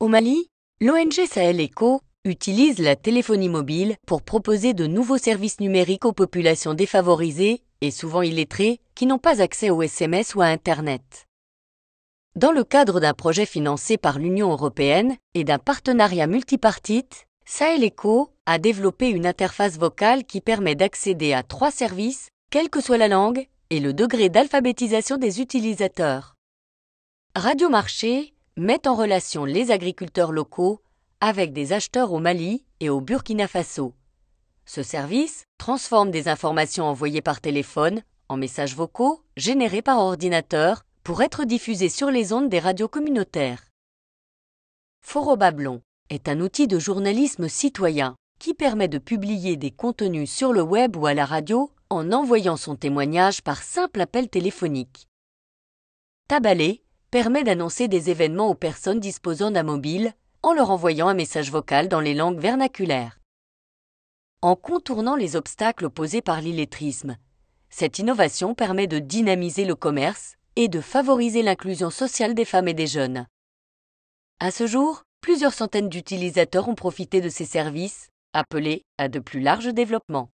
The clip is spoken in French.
Au Mali, l'ONG Sahel Eco utilise la téléphonie mobile pour proposer de nouveaux services numériques aux populations défavorisées et souvent illettrées qui n'ont pas accès au SMS ou à Internet. Dans le cadre d'un projet financé par l'Union européenne et d'un partenariat multipartite, Sahel Eco a développé une interface vocale qui permet d'accéder à trois services, quelle que soit la langue et le degré d'alphabétisation des utilisateurs. Radio Marché, met en relation les agriculteurs locaux avec des acheteurs au Mali et au Burkina Faso. Ce service transforme des informations envoyées par téléphone en messages vocaux générés par ordinateur pour être diffusés sur les ondes des radios communautaires. Forobablon est un outil de journalisme citoyen qui permet de publier des contenus sur le web ou à la radio en envoyant son témoignage par simple appel téléphonique. Tabalé permet d'annoncer des événements aux personnes disposant d'un mobile en leur envoyant un message vocal dans les langues vernaculaires. En contournant les obstacles posés par l'illettrisme, cette innovation permet de dynamiser le commerce et de favoriser l'inclusion sociale des femmes et des jeunes. À ce jour, plusieurs centaines d'utilisateurs ont profité de ces services, appelés à de plus larges développements.